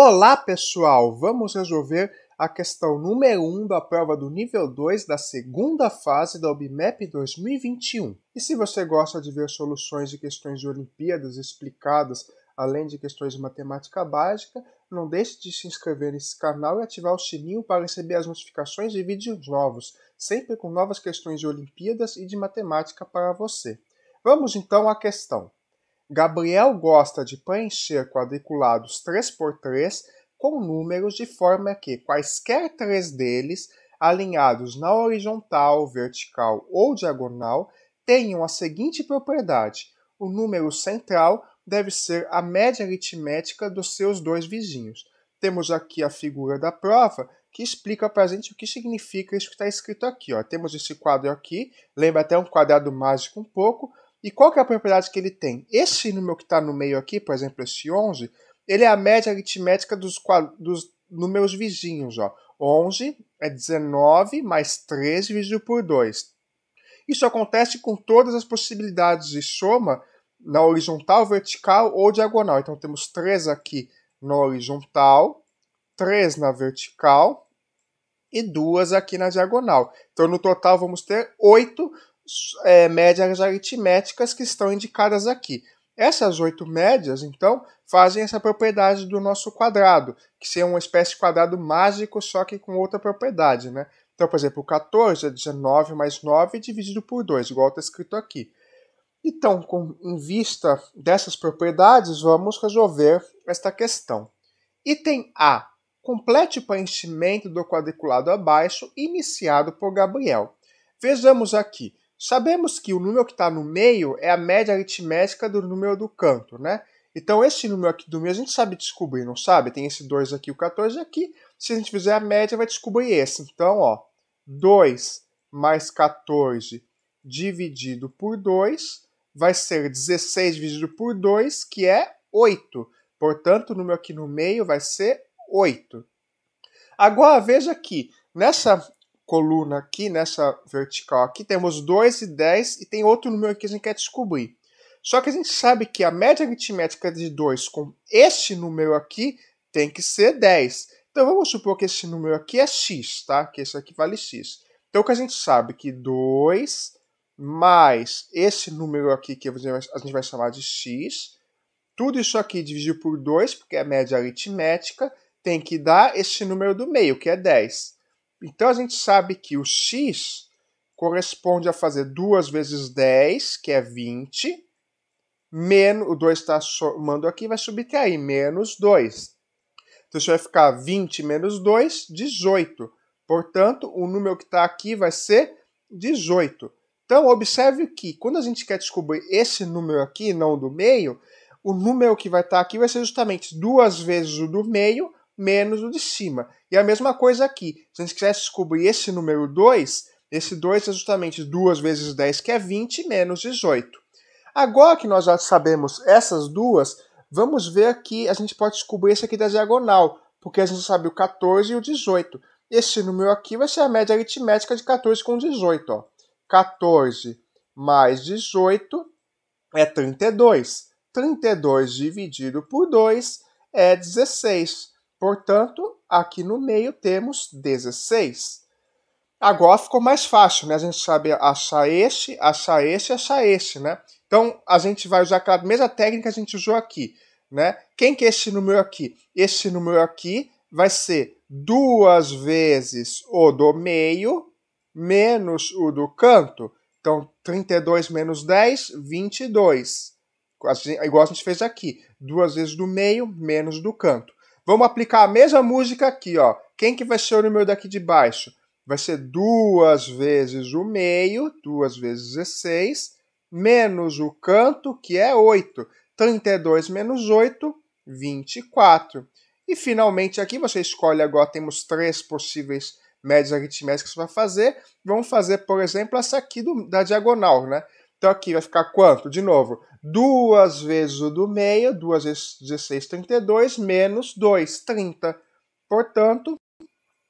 Olá, pessoal! Vamos resolver a questão número 1 um da prova do nível 2 da segunda fase da OBMEP 2021. E se você gosta de ver soluções de questões de Olimpíadas explicadas, além de questões de matemática básica, não deixe de se inscrever nesse canal e ativar o sininho para receber as notificações de vídeos novos, sempre com novas questões de Olimpíadas e de matemática para você. Vamos então à questão. Gabriel gosta de preencher quadriculados 3x3 com números de forma que quaisquer três deles, alinhados na horizontal, vertical ou diagonal, tenham a seguinte propriedade: o número central deve ser a média aritmética dos seus dois vizinhos. Temos aqui a figura da prova que explica para a gente o que significa isso que está escrito aqui. Ó. Temos esse quadro aqui, lembra até um quadrado mágico um pouco, e qual que é a propriedade que ele tem? Esse número que está no meio aqui, por exemplo, esse 11, ele é a média aritmética dos, dos números vizinhos. Ó. 11 é 19 mais 13 dividido por 2. Isso acontece com todas as possibilidades de soma na horizontal, vertical ou diagonal. Então temos 3 aqui na horizontal, 3 na vertical e duas aqui na diagonal. Então, no total, vamos ter oito é, médias aritméticas que estão indicadas aqui. Essas oito médias, então, fazem essa propriedade do nosso quadrado, que ser uma espécie de quadrado mágico, só que com outra propriedade, né? Então, por exemplo, 14 é 19 mais 9 dividido por 2, igual está escrito aqui. Então, com, em vista dessas propriedades, vamos resolver esta questão. Item A. Complete o preenchimento do quadriculado abaixo, iniciado por Gabriel. Vejamos aqui. Sabemos que o número que está no meio é a média aritmética do número do canto, né? Então esse número aqui do meio a gente sabe descobrir, não sabe? Tem esse 2 aqui, o 14 aqui. Se a gente fizer a média, vai descobrir esse. Então, ó, 2 mais 14 dividido por 2 vai ser 16 dividido por 2, que é 8. Portanto, o número aqui no meio vai ser 8. Agora veja que nessa coluna aqui, nessa vertical aqui, temos 2 e 10 e tem outro número que a gente quer descobrir. Só que a gente sabe que a média aritmética de 2 com este número aqui tem que ser 10. Então vamos supor que esse número aqui é x, tá? Que esse aqui vale x. Então o que a gente sabe que 2 mais esse número aqui que a gente vai chamar de x, tudo isso aqui dividido por 2, porque é a média aritmética, tem que dar esse número do meio, que é 10. Então a gente sabe que o x corresponde a fazer 2 vezes 10, que é 20, menos, o 2 está somando aqui, vai subtrair, menos 2. Então isso vai ficar 20 menos 2, 18. Portanto, o número que está aqui vai ser 18. Então, observe que quando a gente quer descobrir esse número aqui, não do meio, o número que vai estar tá aqui vai ser justamente 2 vezes o do meio menos o de cima. E a mesma coisa aqui. Se a gente quisesse descobrir esse número 2, esse 2 é justamente 2 vezes 10, que é 20, menos 18. Agora que nós já sabemos essas duas, vamos ver que a gente pode descobrir esse aqui da diagonal, porque a gente sabe o 14 e o 18. Esse número aqui vai ser a média aritmética de 14 com 18. Ó. 14 mais 18 é 32. 32 dividido por 2 é 16. Portanto, aqui no meio temos 16. Agora ficou mais fácil, né? A gente sabe achar este, achar este, achar este, né? Então, a gente vai usar aquela mesma técnica que a gente usou aqui, né? Quem que é esse número aqui? Esse número aqui vai ser duas vezes o do meio menos o do canto. Então, 32 menos 10, 22. Igual a gente fez aqui. Duas vezes do meio menos do canto. Vamos aplicar a mesma música aqui, ó. Quem que vai ser o número daqui de baixo? Vai ser duas vezes o meio, duas vezes 16, menos o canto, que é 8. 32 menos 8, 24. E finalmente aqui você escolhe agora, temos três possíveis médias aritméticas para fazer. Vamos fazer, por exemplo, essa aqui do, da diagonal, né? Então aqui vai ficar quanto? De novo, duas vezes o do meio, 2 vezes 16, 32, menos 2, 30. Portanto,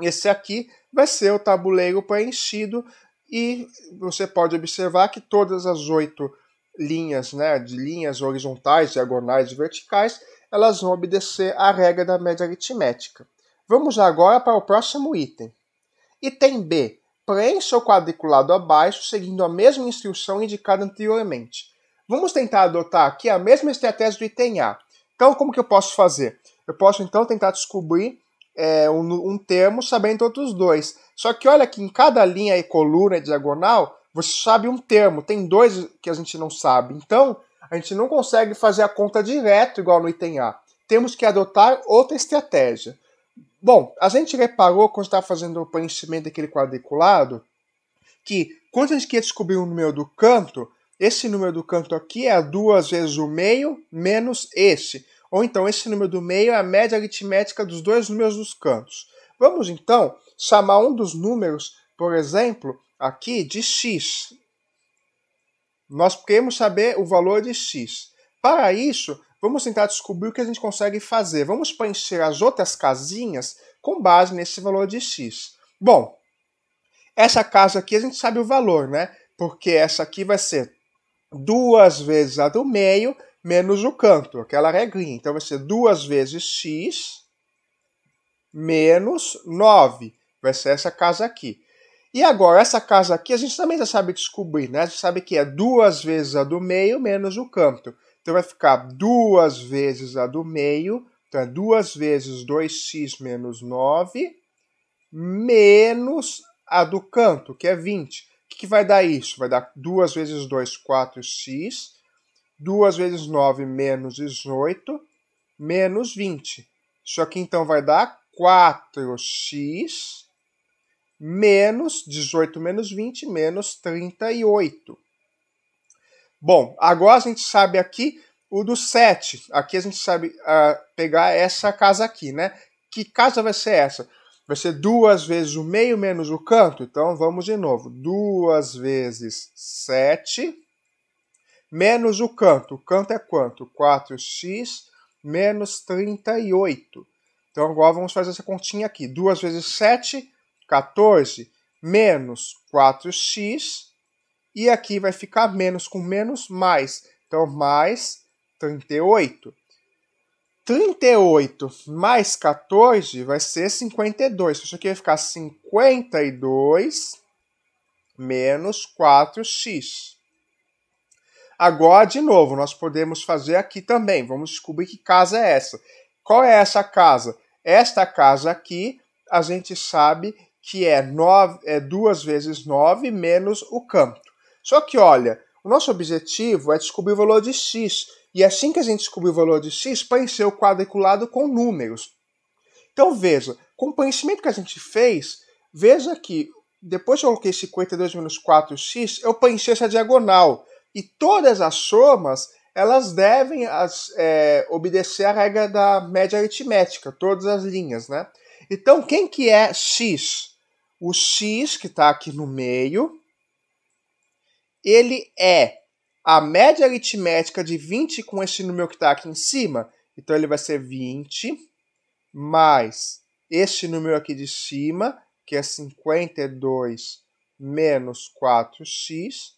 esse aqui vai ser o tabuleiro preenchido e você pode observar que todas as oito linhas, né, de linhas horizontais, diagonais e verticais, elas vão obedecer à regra da média aritmética. Vamos agora para o próximo item. Item B. Preencha o quadriculado abaixo seguindo a mesma instrução indicada anteriormente. Vamos tentar adotar aqui a mesma estratégia do item A. Então, como que eu posso fazer? Eu posso, então, tentar descobrir é, um, um, termo sabendo outros dois. Só que olha que em cada linha e coluna e diagonal, você sabe um termo. Tem dois que a gente não sabe. Então, a gente não consegue fazer a conta direto igual no item A. Temos que adotar outra estratégia. Bom, a gente reparou quando está fazendo o preenchimento daquele quadriculado que quando a gente quer descobrir o número do canto, esse número do canto aqui é duas vezes o meio menos esse. Ou então, esse número do meio é a média aritmética dos dois números dos cantos. Vamos então chamar um dos números, por exemplo, aqui de x. Nós queremos saber o valor de x. Para isso, vamos tentar descobrir o que a gente consegue fazer. Vamos preencher as outras casinhas com base nesse valor de x. Bom, essa casa aqui a gente sabe o valor, né? Porque essa aqui vai ser duas vezes a do meio menos o canto, aquela regrinha. Então vai ser duas vezes x menos 9. Vai ser essa casa aqui. E agora, essa casa aqui a gente também já sabe descobrir, né? A gente sabe que é duas vezes a do meio menos o canto. Então vai ficar duas vezes a do meio, então é duas vezes 2x menos 9, menos a do canto, que é 20. O que vai dar isso? Vai dar 2 vezes 2, 4x. 2 vezes 9, menos 18, menos 20. Isso aqui, então, vai dar 4x menos 18 menos 20 menos 38. Bom, agora a gente sabe aqui o do 7. Aqui a gente sabe uh, pegar essa casa aqui, né? Que casa vai ser essa? vai ser duas vezes o meio menos o canto. Então vamos de novo. Duas vezes 7 menos o canto. O canto é quanto? 4x menos 38. Então agora vamos fazer essa continha aqui. 2 vezes 7, 14, menos 4x. E aqui vai ficar menos com menos, mais. Então, mais 38. 38 mais 14 vai ser 52. Isso aqui vai ficar 52 menos 4x. Agora, de novo, nós podemos fazer aqui também. Vamos descobrir que casa é essa. Qual é essa casa? Esta casa aqui, a gente sabe que é, 9, é 2 vezes 9 menos o canto. Só que, olha, o nosso objetivo é descobrir o valor de x. E assim que a gente descobriu o valor de x, expanseu o quadriculado com números. Então veja, com o preenchimento que a gente fez, veja que depois que eu coloquei 52 menos 4x, eu preenchi essa diagonal. E todas as somas, elas devem as, é, obedecer a regra da média aritmética, todas as linhas, né? Então, quem que é x? O x, que está aqui no meio, ele é a média aritmética de 20 com este número que está aqui em cima. Então ele vai ser 20 mais este número aqui de cima, que é 52 menos 4x.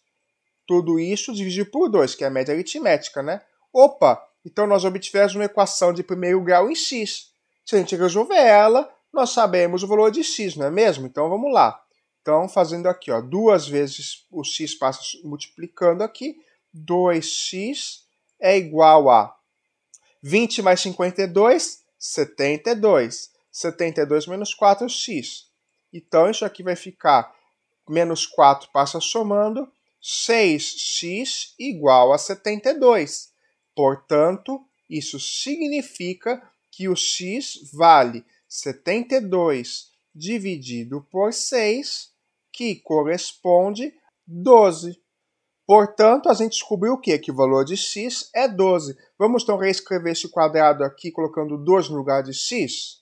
Tudo isso dividido por 2, que é a média aritmética, né? Opa, então nós obtivemos uma equação de primeiro grau em x. Se a gente resolver ela, nós sabemos o valor de x, não é mesmo? Então vamos lá. Então, fazendo aqui, ó, duas vezes o x passa multiplicando aqui, 2x é igual a 20 mais 52, 72. 72 menos 4x. Então, isso aqui vai ficar menos 4 passa somando, 6x igual a 72. Portanto, isso significa que o x vale 72 dividido por 6, que corresponde 12. Portanto, a gente descobriu o quê? Que o valor de x é 12. Vamos então reescrever esse quadrado aqui colocando 2 no lugar de x?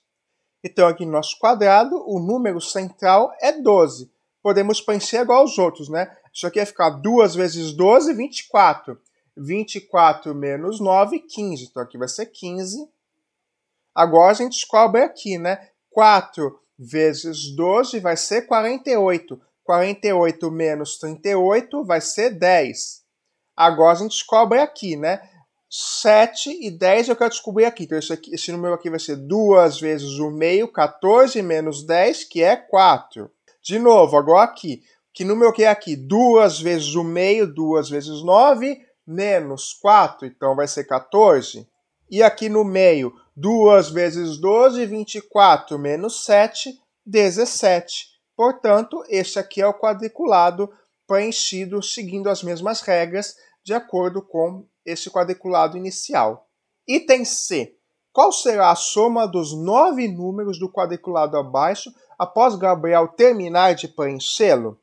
Então, aqui no nosso quadrado, o número central é 12. Podemos pensar igual aos outros, né? Isso aqui vai é ficar 2 vezes 12, 24. 24 menos 9, 15. Então, aqui vai ser 15. Agora, a gente descobre aqui, né? 4 vezes 12 vai ser 48. 48 menos 38 vai ser 10. Agora a gente descobre aqui, né? 7 e 10 é eu quero descobrir aqui. Então, esse, aqui, esse número aqui vai ser 2 vezes 1 meio, 14 menos 10, que é 4. De novo, agora aqui. Que número que é aqui? 2 vezes 1 meio, 2 vezes 9, menos 4. Então, vai ser 14. E aqui no meio, 2 vezes 12, 24, menos 7, 17. Portanto, este aqui é o quadriculado preenchido seguindo as mesmas regras de acordo com esse quadriculado inicial. Item C. Qual será a soma dos nove números do quadriculado abaixo após Gabriel terminar de preenchê-lo?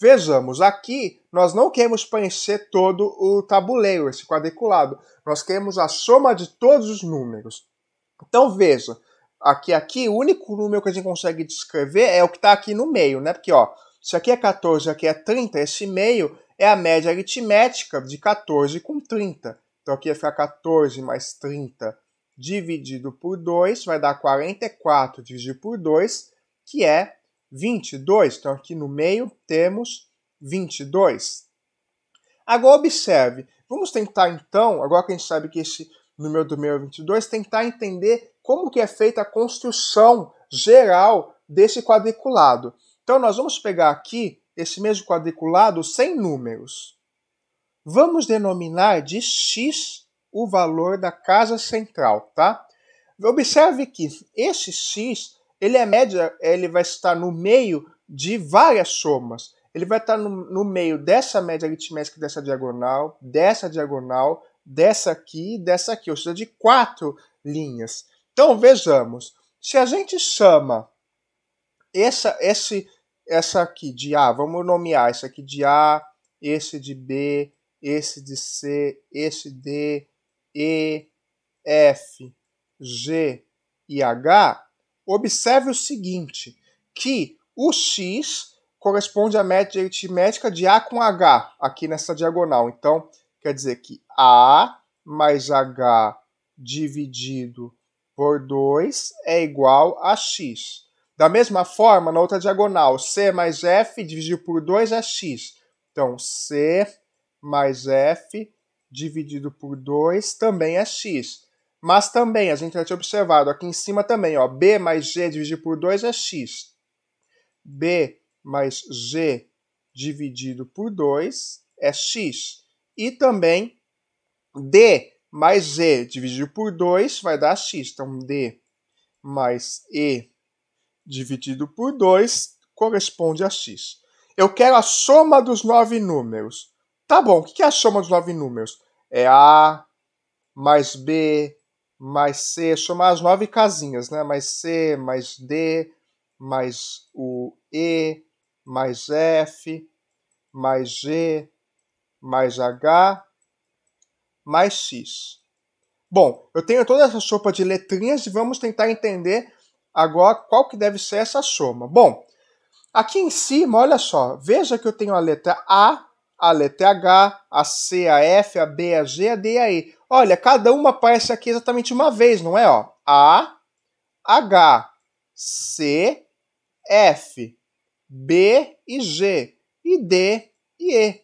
Vejamos, aqui nós não queremos preencher todo o tabuleiro, esse quadriculado. Nós queremos a soma de todos os números. Então veja, aqui, aqui, o único número que a gente consegue descrever é o que está aqui no meio, né? Porque, ó, se aqui é 14, aqui é 30, esse meio é a média aritmética de 14 com 30. Então aqui vai ficar 14 mais 30 dividido por 2, vai dar 44 dividido por 2, que é 22. Então aqui no meio temos 22. Agora observe, vamos tentar então, agora que a gente sabe que esse número do meio é 22, tentar entender como que é feita a construção geral desse quadriculado. Então nós vamos pegar aqui esse mesmo quadriculado sem números. Vamos denominar de x o valor da casa central, tá? Observe que esse x, ele é média, ele vai estar no meio de várias somas. Ele vai estar no, no meio dessa média aritmética dessa diagonal, dessa diagonal, dessa aqui e dessa aqui, ou seja, de quatro linhas. Então vejamos, se a gente chama essa, esse, essa aqui de A, vamos nomear essa aqui de A, esse de B, esse de C, esse D, E, F, G e H, observe o seguinte, que o X corresponde à média aritmética de A com H, aqui nessa diagonal. Então, quer dizer que A mais H dividido por 2 é igual a x. Da mesma forma, na outra diagonal, c mais f dividido por 2 é x. Então, c mais f dividido por 2 também é x. Mas também, a gente já tinha observado aqui em cima também, ó, b mais g dividido por 2 é x. b mais g dividido por 2 é x. E também d mais Z dividido por 2 vai dar X. Então, D mais E dividido por 2 corresponde a X. Eu quero a soma dos nove números. Tá bom, o que é a soma dos nove números? É A mais B mais C, somar as nove casinhas, né? Mais C, mais D, mais o E, mais F, mais G, mais H mais x. Bom, eu tenho toda essa sopa de letrinhas e vamos tentar entender agora qual que deve ser essa soma. Bom, aqui em cima, olha só, veja que eu tenho a letra A, a letra H, a C, a F, a B, a G, a D e a E. Olha, cada uma aparece aqui exatamente uma vez, não é? Ó, a, H, C, F, B e G, e D e E,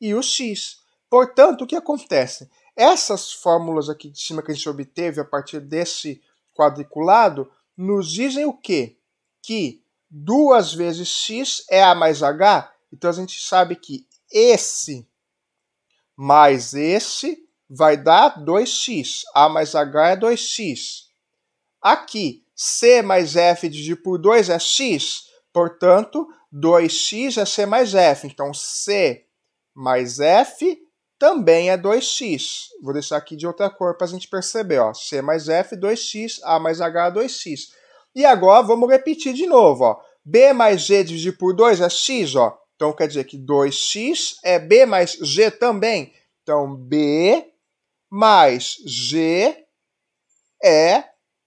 e o X. Portanto, o que acontece? Essas fórmulas aqui de cima que a gente obteve a partir desse quadriculado nos dizem o quê? Que 2 vezes x é a mais h, então a gente sabe que esse mais esse vai dar 2x. A mais h é 2x. Aqui, c mais f dividido por 2 é x, portanto, 2x é c mais f. Então, c mais f também é 2x. Vou deixar aqui de outra cor para a gente perceber. Ó. C mais F, 2x. A mais H, 2x. E agora vamos repetir de novo. Ó. B mais G dividido por 2 é x. Ó. Então quer dizer que 2x é B mais G também. Então B mais G é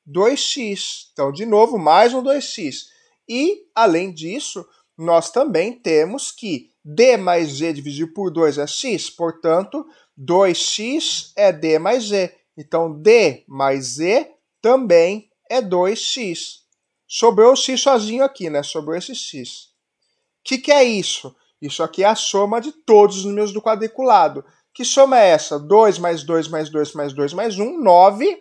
2x. Então, de novo, mais um 2x. E, além disso, nós também temos que D mais Z dividido por 2 é X, portanto, 2X é D mais Z. Então, D mais Z também é 2X. Sobrou o X sozinho aqui, né? Sobrou esse X. O que, que é isso? Isso aqui é a soma de todos os números do quadriculado. Que soma é essa? 2 mais 2 mais 2 mais 2 mais 1, 9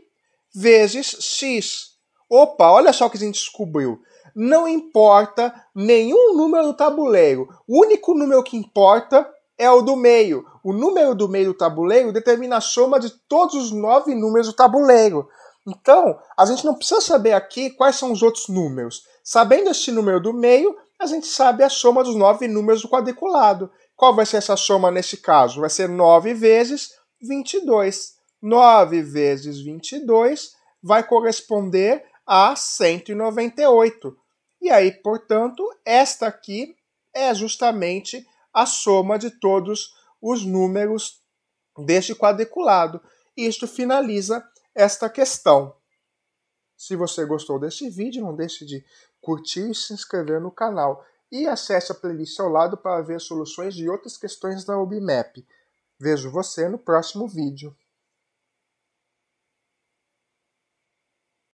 vezes x. Opa, olha só o que a gente descobriu não importa nenhum número do tabuleiro. O único número que importa é o do meio. O número do meio do tabuleiro determina a soma de todos os nove números do tabuleiro. Então, a gente não precisa saber aqui quais são os outros números. Sabendo este número do meio, a gente sabe a soma dos nove números do quadriculado. Qual vai ser essa soma nesse caso? Vai ser 9 vezes 22. 9 vezes 22 vai corresponder a 198. E aí, portanto, esta aqui é justamente a soma de todos os números deste quadriculado. Isto finaliza esta questão. Se você gostou deste vídeo, não deixe de curtir e se inscrever no canal. E acesse a playlist ao lado para ver soluções de outras questões da UBMAP. Vejo você no próximo vídeo.